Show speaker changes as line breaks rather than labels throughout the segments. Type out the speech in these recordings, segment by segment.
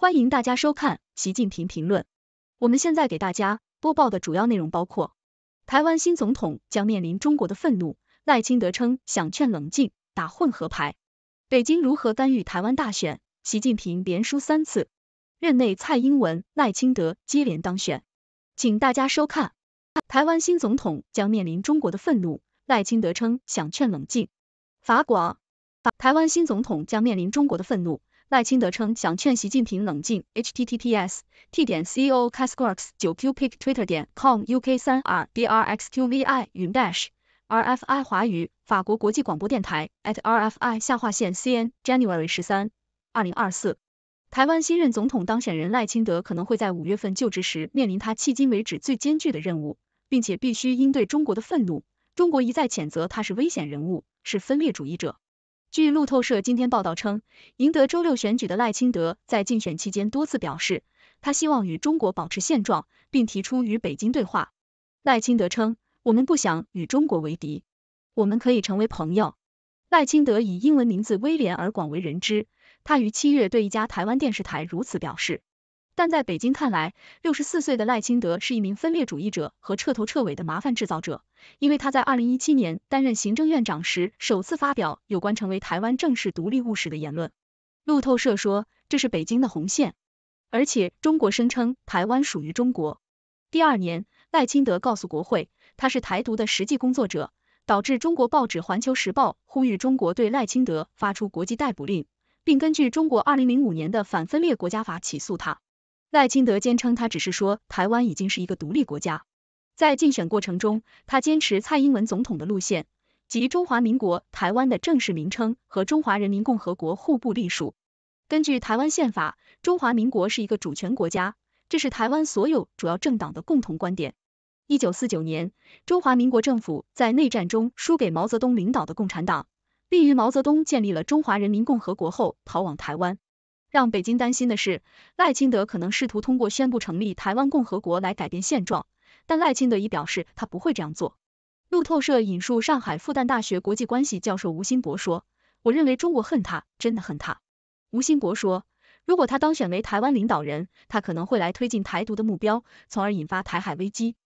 欢迎大家收看习近平评论。我们现在给大家播报的主要内容包括：台湾新总统将面临中国的愤怒，赖清德称想劝冷静打混合牌；北京如何干预台湾大选？习近平连输三次，任内蔡英文、赖清德接连当选。请大家收看。台湾新总统将面临中国的愤怒，赖清德称想劝冷静。法广，台湾新总统将面临中国的愤怒。赖清德称想劝习近平冷静。h t t p s t 点 c o c a s corks 九 q pic k twitter 点 com u k 三 r b r x q v i 云 dash r f i 华语法国国际广播电台 at r f i 下划线 c n january 十三二零二四。台湾新任总统当选人赖清德可能会在五月份就职时面临他迄今为止最艰巨的任务，并且必须应对中国的愤怒。中国一再谴责他是危险人物，是分裂主义者。据路透社今天报道称，赢得周六选举的赖清德在竞选期间多次表示，他希望与中国保持现状，并提出与北京对话。赖清德称：“我们不想与中国为敌，我们可以成为朋友。”赖清德以英文名字威廉而广为人知，他于七月对一家台湾电视台如此表示。但在北京看来，六十四岁的赖清德是一名分裂主义者和彻头彻尾的麻烦制造者，因为他在二零一七年担任行政院长时，首次发表有关成为台湾正式独立务实的言论。路透社说，这是北京的红线，而且中国声称台湾属于中国。第二年，赖清德告诉国会，他是台独的实际工作者，导致中国报纸《环球时报》呼吁中国对赖清德发出国际逮捕令，并根据中国二零零五年的反分裂国家法起诉他。赖清德坚称，他只是说台湾已经是一个独立国家。在竞选过程中，他坚持蔡英文总统的路线，即中华民国台湾的正式名称和中华人民共和国互不隶属。根据台湾宪法，中华民国是一个主权国家，这是台湾所有主要政党的共同观点。一九四九年，中华民国政府在内战中输给毛泽东领导的共产党，并于毛泽东建立了中华人民共和国后逃往台湾。让北京担心的是，赖清德可能试图通过宣布成立台湾共和国来改变现状，但赖清德已表示他不会这样做。路透社引述上海复旦大学国际关系教授吴新博说：“我认为中国恨他，真的恨他。”吴新博说：“如果他当选为台湾领导人，他可能会来推进台独的目标，从而引发台海危机。”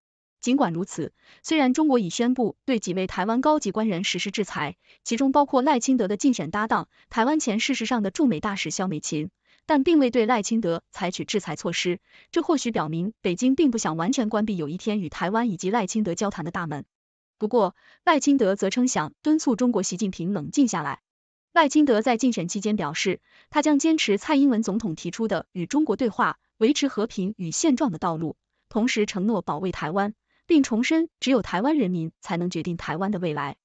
尽管如此，虽然中国已宣布对几位台湾高级官员实施制裁，其中包括赖清德的竞选搭档、台湾前事实上的驻美大使肖美琴，但并未对赖清德采取制裁措施。这或许表明北京并不想完全关闭有一天与台湾以及赖清德交谈的大门。不过，赖清德则称想敦促中国习近平冷静下来。赖清德在竞选期间表示，他将坚持蔡英文总统提出的与中国对话、维持和平与现状的道路，同时承诺保卫台湾。并重申，只有台湾人民才能决定台湾的未来。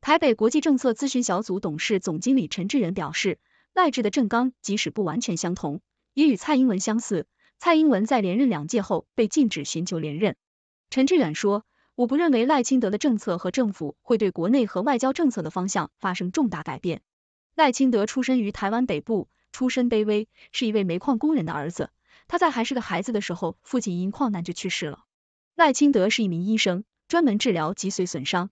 台北国际政策咨询小组董事总经理陈志远表示，赖志的政纲即使不完全相同，也与蔡英文相似。蔡英文在连任两届后被禁止寻求连任。陈志远说，我不认为赖清德的政策和政府会对国内和外交政策的方向发生重大改变。赖清德出生于台湾北部，出身卑微，是一位煤矿工人的儿子。他在还是个孩子的时候，父亲因矿难就去世了。赖清德是一名医生，专门治疗脊髓损伤。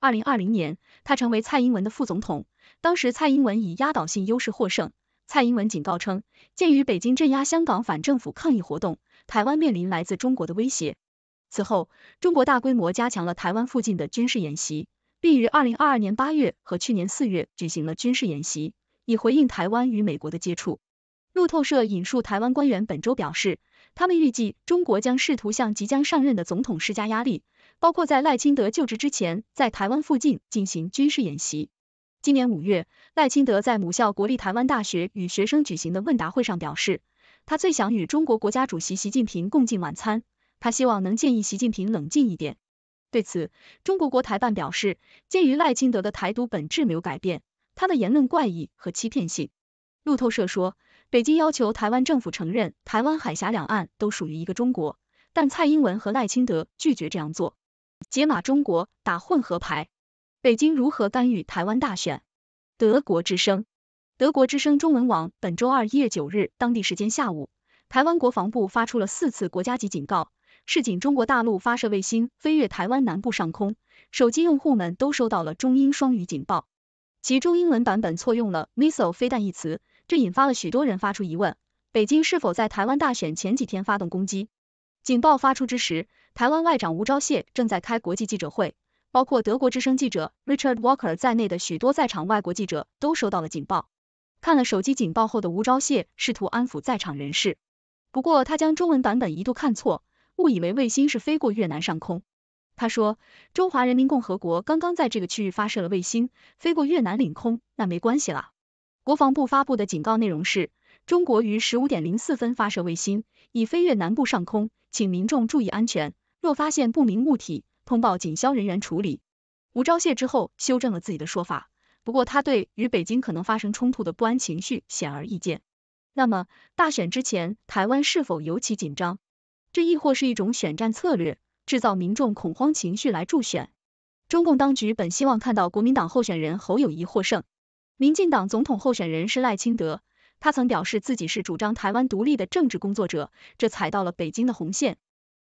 二零二零年，他成为蔡英文的副总统，当时蔡英文以压倒性优势获胜。蔡英文警告称，鉴于北京镇压香港反政府抗议活动，台湾面临来自中国的威胁。此后，中国大规模加强了台湾附近的军事演习，并于二零二二年八月和去年四月举行了军事演习，以回应台湾与美国的接触。路透社引述台湾官员本周表示。他们预计，中国将试图向即将上任的总统施加压力，包括在赖清德就职之前，在台湾附近进行军事演习。今年五月，赖清德在母校国立台湾大学与学生举行的问答会上表示，他最想与中国国家主席习近平共进晚餐，他希望能建议习近平冷静一点。对此，中国国台办表示，鉴于赖清德的台独本质没有改变，他的言论怪异和欺骗性。路透社说。北京要求台湾政府承认台湾海峡两岸都属于一个中国，但蔡英文和赖清德拒绝这样做。解码中国打混合牌，北京如何干预台湾大选？德国之声，德国之声中文网本周二一月九日当地时间下午，台湾国防部发出了四次国家级警告，示警中国大陆发射卫星飞越台湾南部上空，手机用户们都收到了中英双语警报，其中英文版本错用了 missile 飞弹一词。这引发了许多人发出疑问：北京是否在台湾大选前几天发动攻击？警报发出之时，台湾外长吴钊燮正在开国际记者会，包括德国之声记者 Richard Walker 在内的许多在场外国记者都收到了警报。看了手机警报后的吴钊燮试图安抚在场人士，不过他将中文版本一度看错，误以为卫星是飞过越南上空。他说：“中华人民共和国刚刚在这个区域发射了卫星，飞过越南领空，那没关系啦。”国防部发布的警告内容是：中国于十五点零四分发射卫星，已飞越南部上空，请民众注意安全。若发现不明物体，通报警消人员处理。吴钊燮之后修正了自己的说法，不过他对与北京可能发生冲突的不安情绪显而易见。那么，大选之前，台湾是否尤其紧张？这亦或是一种选战策略，制造民众恐慌情绪来助选。中共当局本希望看到国民党候选人侯友谊获胜。民进党总统候选人是赖清德，他曾表示自己是主张台湾独立的政治工作者，这踩到了北京的红线。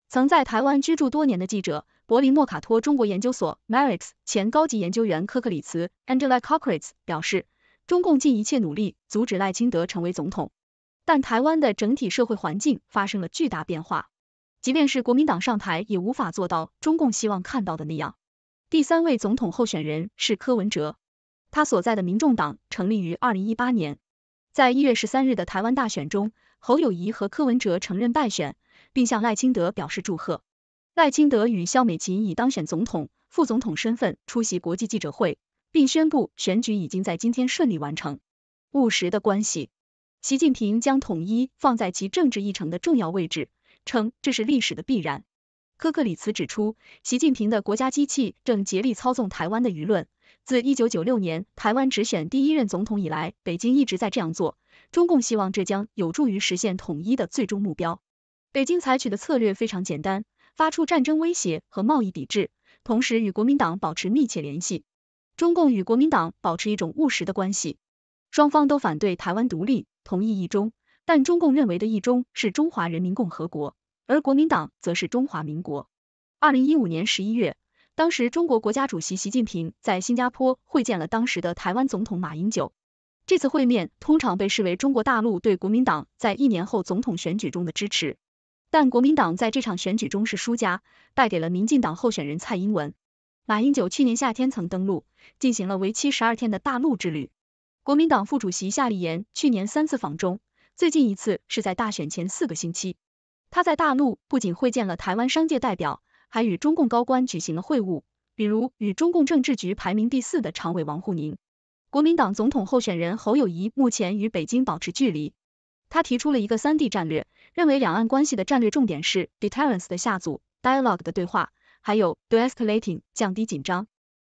曾在台湾居住多年的记者柏林莫卡托中国研究所 Marix 前高级研究员科克里茨 Angela Cockriss 表示，中共尽一切努力阻止赖清德成为总统，但台湾的整体社会环境发生了巨大变化，即便是国民党上台也无法做到中共希望看到的那样。第三位总统候选人是柯文哲。他所在的民众党成立于二零一八年，在一月十三日的台湾大选中，侯友谊和柯文哲承认败选，并向赖清德表示祝贺。赖清德与肖美琴以当选总统、副总统身份出席国际记者会，并宣布选举已经在今天顺利完成。务实的关系，习近平将统一放在其政治议程的重要位置，称这是历史的必然。科克里茨指出，习近平的国家机器正竭力操纵台湾的舆论。自一九九六年台湾直选第一任总统以来，北京一直在这样做。中共希望这将有助于实现统一的最终目标。北京采取的策略非常简单：发出战争威胁和贸易抵制，同时与国民党保持密切联系。中共与国民党保持一种务实的关系，双方都反对台湾独立，同意一中，但中共认为的一中是中华人民共和国，而国民党则是中华民国。二零一五年十一月。当时，中国国家主席习近平在新加坡会见了当时的台湾总统马英九。这次会面通常被视为中国大陆对国民党在一年后总统选举中的支持，但国民党在这场选举中是输家，败给了民进党候选人蔡英文。马英九去年夏天曾登陆，进行了为期十二天的大陆之旅。国民党副主席夏立言去年三次访中，最近一次是在大选前四个星期。他在大陆不仅会见了台湾商界代表。还与中共高官举行了会晤，比如与中共政治局排名第四的常委王沪宁。国民党总统候选人侯友谊目前与北京保持距离，他提出了一个三 D 战略，认为两岸关系的战略重点是 deterrence 的下组 dialogue 的对话，还有 deescalating 降低紧张。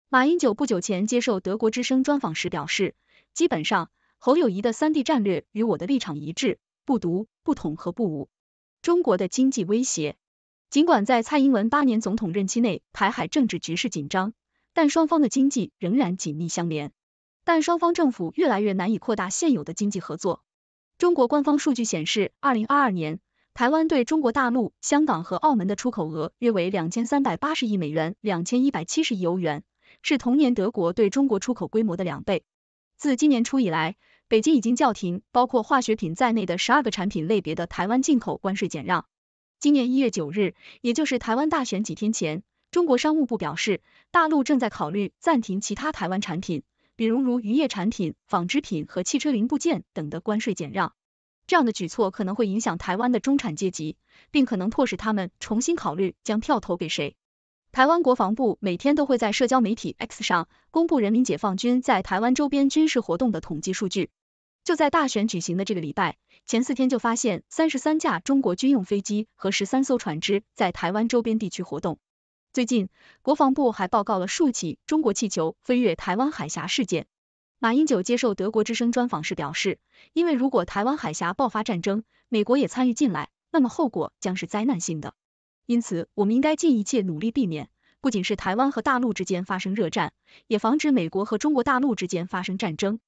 马英九不久前接受德国之声专访时表示，基本上侯友谊的三 D 战略与我的立场一致，不独、不统和不武。中国的经济威胁。尽管在蔡英文八年总统任期内，台海政治局势紧张，但双方的经济仍然紧密相连。但双方政府越来越难以扩大现有的经济合作。中国官方数据显示，二零二二年，台湾对中国大陆、香港和澳门的出口额约为两千三百八十亿美元、两千一百七十亿欧元，是同年德国对中国出口规模的两倍。自今年初以来，北京已经叫停包括化学品在内的十二个产品类别的台湾进口关税减让。今年一月九日，也就是台湾大选几天前，中国商务部表示，大陆正在考虑暂停其他台湾产品，比如如渔业产品、纺织品和汽车零部件等的关税减让。这样的举措可能会影响台湾的中产阶级，并可能迫使他们重新考虑将票投给谁。台湾国防部每天都会在社交媒体 X 上公布人民解放军在台湾周边军事活动的统计数据。就在大选举行的这个礼拜。前四天就发现三十三架中国军用飞机和十三艘船只在台湾周边地区活动。最近，国防部还报告了数起中国气球飞越台湾海峡事件。马英九接受德国之声专访时表示，因为如果台湾海峡爆发战争，美国也参与进来，那么后果将是灾难性的。因此，我们应该尽一切努力避免，不仅是台湾和大陆之间发生热战，也防止美国和中国大陆之间发生战争。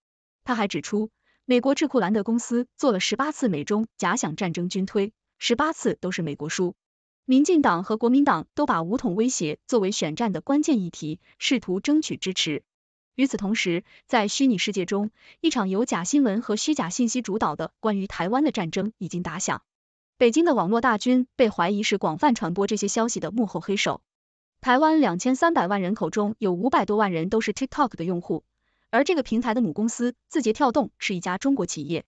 他还指出。美国智库兰德公司做了十八次美中假想战争军推，十八次都是美国输。民进党和国民党都把武统威胁作为选战的关键议题，试图争取支持。与此同时，在虚拟世界中，一场由假新闻和虚假信息主导的关于台湾的战争已经打响。北京的网络大军被怀疑是广泛传播这些消息的幕后黑手。台湾两千三百万人口中有五百多万人都是 TikTok 的用户。而这个平台的母公司字节跳动是一家中国企业。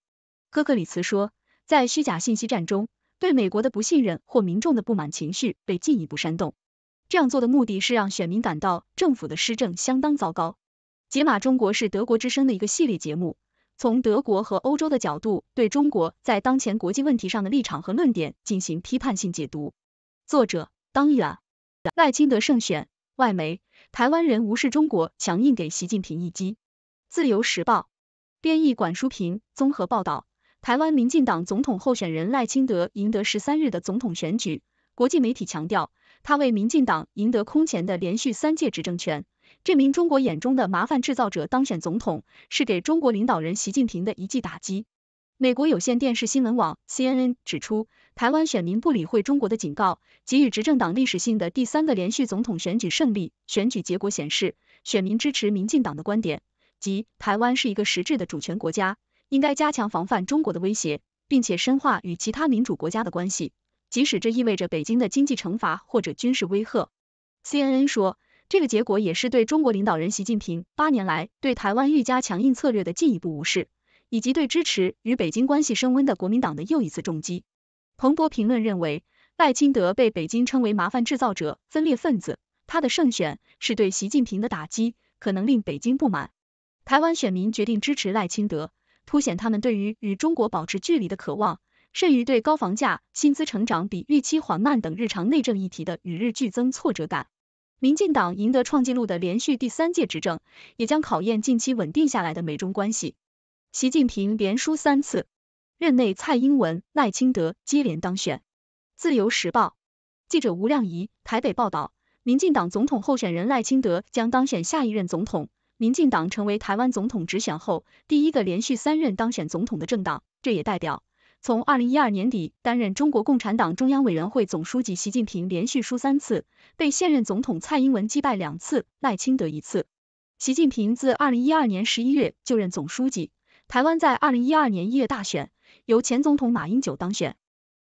科克里茨说，在虚假信息战中，对美国的不信任或民众的不满情绪被进一步煽动。这样做的目的是让选民感到政府的施政相当糟糕。解码中国是德国之声的一个系列节目，从德国和欧洲的角度对中国在当前国际问题上的立场和论点进行批判性解读。作者：当雅，赖清德胜选，外媒：台湾人无视中国，强硬给习近平一击。自由时报，编译管淑平综合报道：台湾民进党总统候选人赖清德赢得十三日的总统选举。国际媒体强调，他为民进党赢得空前的连续三届执政权。这名中国眼中的麻烦制造者当选总统，是给中国领导人习近平的一记打击。美国有线电视新闻网 CNN 指出，台湾选民不理会中国的警告，给予执政党历史性的第三个连续总统选举胜利。选举结果显示，选民支持民进党的观点。即台湾是一个实质的主权国家，应该加强防范中国的威胁，并且深化与其他民主国家的关系，即使这意味着北京的经济惩罚或者军事威吓。CNN 说，这个结果也是对中国领导人习近平八年来对台湾愈加强硬策略的进一步无视，以及对支持与北京关系升温的国民党的又一次重击。彭博评论认为，赖清德被北京称为麻烦制造者、分裂分子，他的胜选是对习近平的打击，可能令北京不满。台湾选民决定支持赖清德，凸显他们对于与中国保持距离的渴望，甚于对高房价、薪资成长比预期缓慢等日常内政议题的与日俱增挫折感。民进党赢得创纪录的连续第三届执政，也将考验近期稳定下来的美中关系。习近平连输三次，任内蔡英文、赖清德接连当选。自由时报记者吴亮仪台北报道，民进党总统候选人赖清德将当选下一任总统。民进党成为台湾总统直选后第一个连续三任当选总统的政党，这也代表从二零一二年底担任中国共产党中央委员会总书记习近平连续输三次，被现任总统蔡英文击败两次，赖清德一次。习近平自二零一二年十一月就任总书记，台湾在二零一二年一月大选由前总统马英九当选。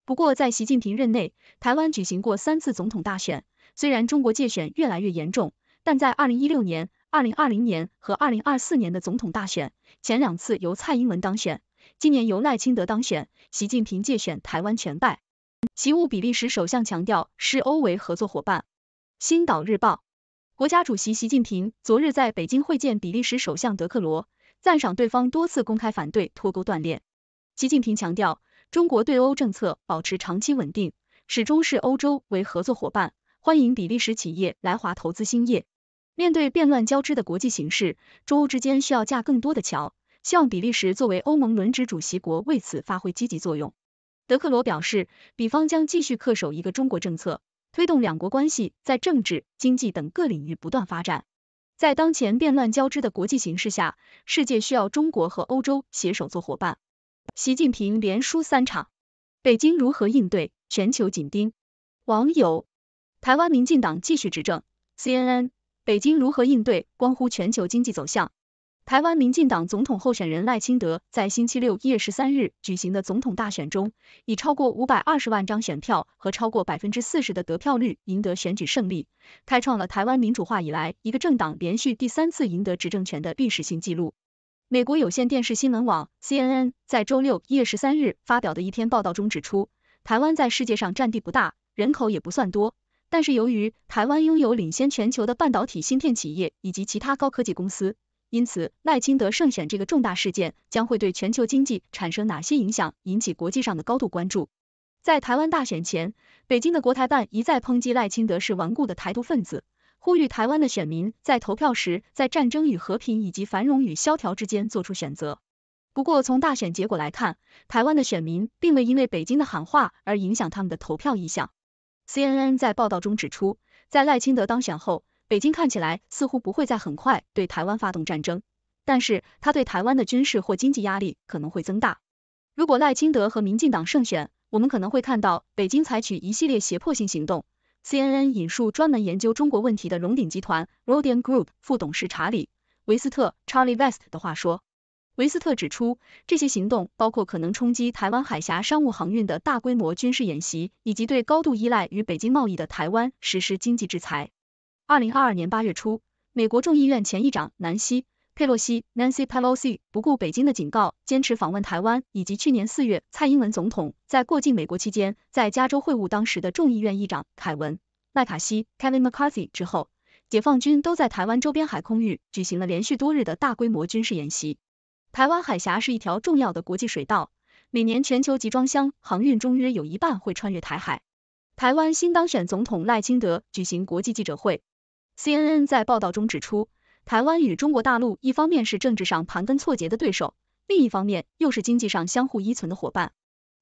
不过在习近平任内，台湾举行过三次总统大选，虽然中国界选越来越严重，但在二零一六年。二零二零年和二零二四年的总统大选，前两次由蔡英文当选，今年由赖清德当选。习近平借选台湾全败。习务比利时首相强调视欧为合作伙伴。新岛日报，国家主席习近平昨日在北京会见比利时首相德克罗，赞赏对方多次公开反对脱钩断炼。习近平强调，中国对欧政策保持长期稳定，始终视欧洲为合作伙伴，欢迎比利时企业来华投资兴业。面对变乱交织的国际形势，中欧之间需要架更多的桥，希望比利时作为欧盟轮值主席国为此发挥积极作用。德克罗表示，比方将继续恪守一个中国政策，推动两国关系在政治、经济等各领域不断发展。在当前变乱交织的国际形势下，世界需要中国和欧洲携手做伙伴。习近平连输三场，北京如何应对？全球紧盯，网友，台湾民进党继续执政，CNN。北京如何应对，关乎全球经济走向。台湾民进党总统候选人赖清德在星期六一月十三日举行的总统大选中，以超过五百二十万张选票和超过百分之四十的得票率赢得选举胜利，开创了台湾民主化以来一个政党连续第三次赢得执政权的历史性记录。美国有线电视新闻网 CNN 在周六一月十三日发表的一篇报道中指出，台湾在世界上占地不大，人口也不算多。但是由于台湾拥有领先全球的半导体芯片企业以及其他高科技公司，因此赖清德胜选这个重大事件将会对全球经济产生哪些影响，引起国际上的高度关注。在台湾大选前，北京的国台办一再抨击赖清德是顽固的台独分子，呼吁台湾的选民在投票时在战争与和平以及繁荣与萧条之间做出选择。不过从大选结果来看，台湾的选民并未因为北京的喊话而影响他们的投票意向。CNN 在报道中指出，在赖清德当选后，北京看起来似乎不会再很快对台湾发动战争，但是他对台湾的军事或经济压力可能会增大。如果赖清德和民进党胜选，我们可能会看到北京采取一系列胁迫性行动。CNN 引述专门研究中国问题的荣鼎集团 （Rodion Group） 副董事查理·维斯特 （Charlie West） 的话说。维斯特指出，这些行动包括可能冲击台湾海峡商务航运的大规模军事演习，以及对高度依赖与北京贸易的台湾实施经济制裁。二零二二年八月初，美国众议院前议长南希·佩洛西 （Nancy Pelosi） 不顾北京的警告，坚持访问台湾；以及去年四月，蔡英文总统在过境美国期间，在加州会晤当时的众议院议长凯文·麦卡锡 （Kevin McCarthy） 之后，解放军都在台湾周边海空域举行了连续多日的大规模军事演习。台湾海峡是一条重要的国际水道，每年全球集装箱航运中约有一半会穿越台海。台湾新当选总统赖清德举行国际记者会，CNN 在报道中指出，台湾与中国大陆一方面是政治上盘根错节的对手，另一方面又是经济上相互依存的伙伴。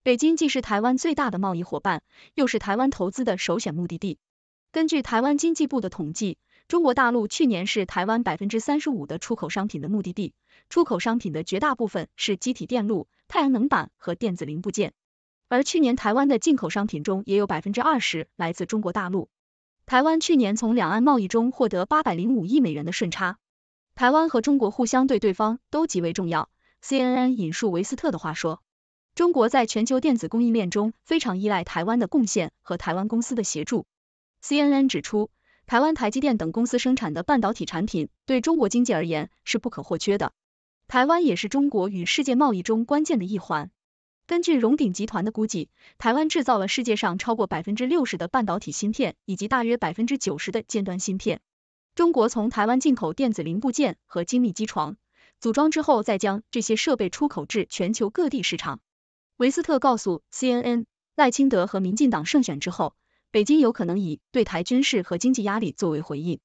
北京既是台湾最大的贸易伙伴，又是台湾投资的首选目的地。根据台湾经济部的统计，中国大陆去年是台湾百分之三十五的出口商品的目的地。出口商品的绝大部分是机体电路、太阳能板和电子零部件，而去年台湾的进口商品中也有百分之二十来自中国大陆。台湾去年从两岸贸易中获得八百零五亿美元的顺差。台湾和中国互相对对方都极为重要。CNN 引述维斯特的话说：“中国在全球电子供应链中非常依赖台湾的贡献和台湾公司的协助。”CNN 指出，台湾台积电等公司生产的半导体产品对中国经济而言是不可或缺的。台湾也是中国与世界贸易中关键的一环。根据荣鼎集团的估计，台湾制造了世界上超过百分之六十的半导体芯片，以及大约百分之九十的尖端芯片。中国从台湾进口电子零部件和精密机床，组装之后再将这些设备出口至全球各地市场。维斯特告诉 CNN，赖清德和民进党胜选之后，北京有可能以对台军事和经济压力作为回应，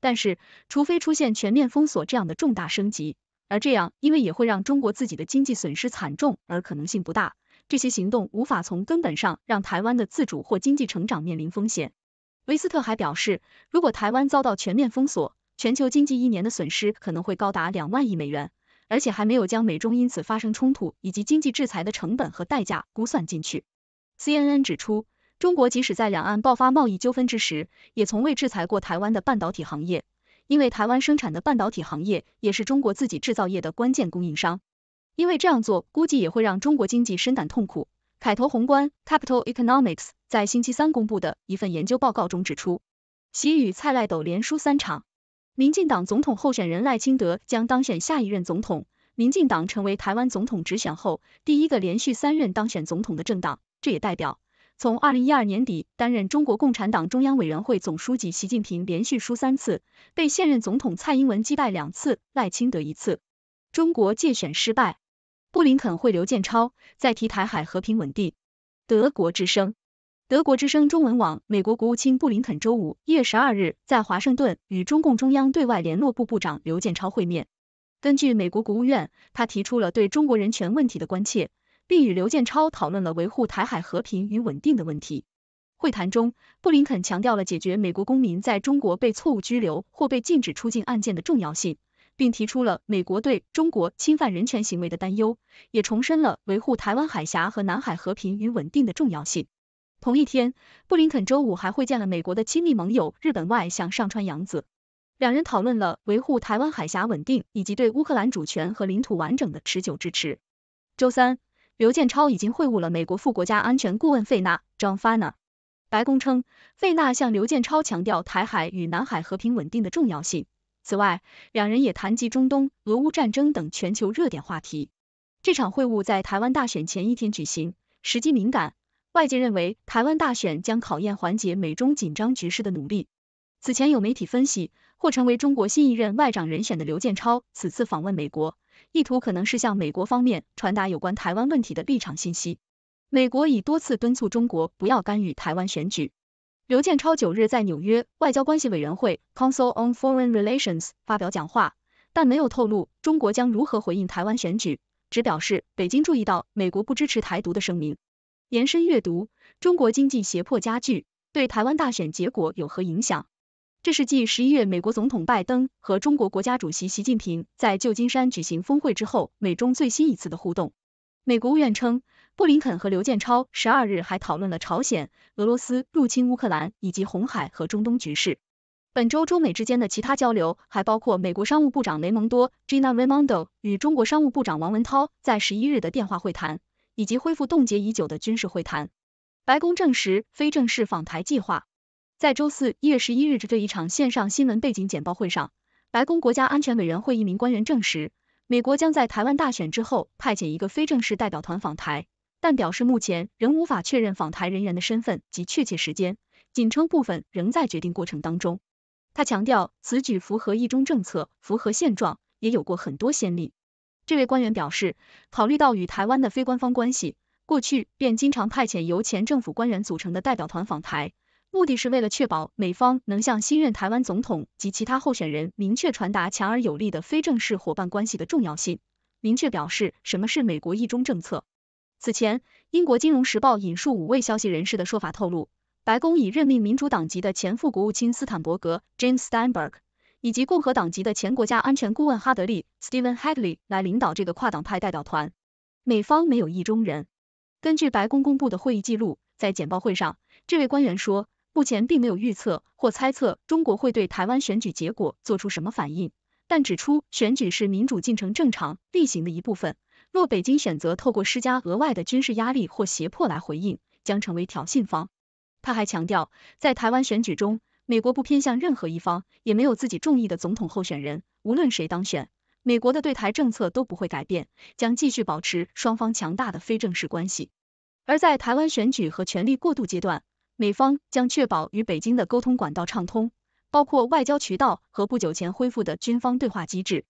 但是除非出现全面封锁这样的重大升级。而这样，因为也会让中国自己的经济损失惨重，而可能性不大。这些行动无法从根本上让台湾的自主或经济成长面临风险。维斯特还表示，如果台湾遭到全面封锁，全球经济一年的损失可能会高达两万亿美元，而且还没有将美中因此发生冲突以及经济制裁的成本和代价估算进去。CNN 指出，中国即使在两岸爆发贸易纠纷之时，也从未制裁过台湾的半导体行业。因为台湾生产的半导体行业也是中国自己制造业的关键供应商，因为这样做估计也会让中国经济深感痛苦。凯投宏观 （Capital Economics） 在星期三公布的一份研究报告中指出，习与蔡赖斗连输三场，民进党总统候选人赖清德将当选下一任总统，民进党成为台湾总统直选后第一个连续三任当选总统的政党，这也代表。从二零一二年底担任中国共产党中央委员会总书记习近平，连续输三次，被现任总统蔡英文击败两次，赖清德一次，中国借选失败。布林肯会刘建超，再提台海和平稳定。德国之声，德国之声中文网，美国国务卿布林肯周五一月十二日在华盛顿与中共中央对外联络部部长刘建超会面。根据美国国务院，他提出了对中国人权问题的关切。并与刘建超讨论了维护台海和平与稳定的问题。会谈中，布林肯强调了解决美国公民在中国被错误拘留或被禁止出境案件的重要性，并提出了美国对中国侵犯人权行为的担忧，也重申了维护台湾海峡和南海和平与稳定的重要性。同一天，布林肯周五还会见了美国的亲密盟友日本外相上川洋子，两人讨论了维护台湾海峡稳定以及对乌克兰主权和领土完整的持久支持。周三。刘建超已经会晤了美国副国家安全顾问费纳 （John Fana）。白宫称，费纳向刘建超强调台海与南海和平稳定的重要性。此外，两人也谈及中东、俄乌战争等全球热点话题。这场会晤在台湾大选前一天举行，时机敏感。外界认为，台湾大选将考验缓解美中紧张局势的努力。此前有媒体分析，或成为中国新一任外长人选的刘建超此次访问美国。意图可能是向美国方面传达有关台湾问题的立场信息。美国已多次敦促中国不要干预台湾选举。刘建超九日在纽约外交关系委员会 （Council on Foreign Relations） 发表讲话，但没有透露中国将如何回应台湾选举，只表示北京注意到美国不支持台独的声明。延伸阅读：中国经济胁迫加剧，对台湾大选结果有何影响？这是继十一月美国总统拜登和中国国家主席习近平在旧金山举行峰会之后，美中最新一次的互动。美国务院称，布林肯和刘建超十二日还讨论了朝鲜、俄罗斯入侵乌克兰以及红海和中东局势。本周中美之间的其他交流还包括美国商务部长雷蒙多 （Gina Raimondo） 与中国商务部长王文涛在十一日的电话会谈，以及恢复冻结已久的军事会谈。白宫证实非正式访台计划。在周四一月十一日的这一场线上新闻背景简报会上，白宫国家安全委员会一名官员证实，美国将在台湾大选之后派遣一个非正式代表团访台，但表示目前仍无法确认访台人员的身份及确切时间，仅称部分仍在决定过程当中。他强调此举符合一中政策，符合现状，也有过很多先例。这位官员表示，考虑到与台湾的非官方关系，过去便经常派遣由前政府官员组成的代表团访台。目的是为了确保美方能向新任台湾总统及其他候选人明确传达强而有力的非正式伙伴关系的重要性，明确表示什么是美国一中政策。此前，英国金融时报引述五位消息人士的说法透露，白宫已任命民主党籍的前副国务卿斯坦伯格 （James Steinberg） 以及共和党籍的前国家安全顾问哈德利 （Stephen Hadley） 来领导这个跨党派代表团。美方没有意中人。根据白宫公布的会议记录，在简报会上，这位官员说。目前并没有预测或猜测中国会对台湾选举结果做出什么反应，但指出选举是民主进程正常例行的一部分。若北京选择透过施加额外的军事压力或胁迫来回应，将成为挑衅方。他还强调，在台湾选举中，美国不偏向任何一方，也没有自己中意的总统候选人。无论谁当选，美国的对台政策都不会改变，将继续保持双方强大的非正式关系。而在台湾选举和权力过渡阶段。美方将确保与北京的沟通管道畅通，包括外交渠道和不久前恢复的军方对话机制。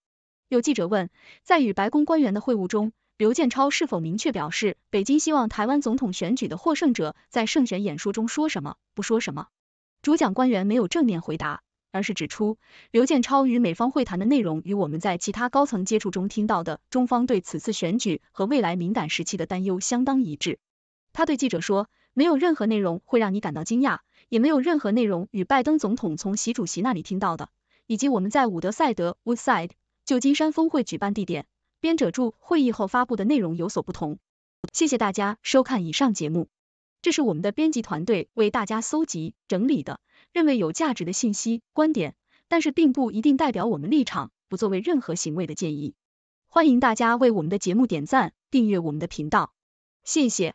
有记者问，在与白宫官员的会晤中，刘建超是否明确表示北京希望台湾总统选举的获胜者在胜选演说中说什么不说什么？主讲官员没有正面回答，而是指出刘建超与美方会谈的内容与我们在其他高层接触中听到的中方对此次选举和未来敏感时期的担忧相当一致。他对记者说。没有任何内容会让你感到惊讶，也没有任何内容与拜登总统从习主席那里听到的，以及我们在伍德赛德 （Woodside） 旧金山峰会举办地点编者注会议后发布的内容有所不同。谢谢大家收看以上节目，这是我们的编辑团队为大家搜集整理的，认为有价值的信息、观点，但是并不一定代表我们立场，不作为任何行为的建议。欢迎大家为我们的节目点赞、订阅我们的频道，谢谢。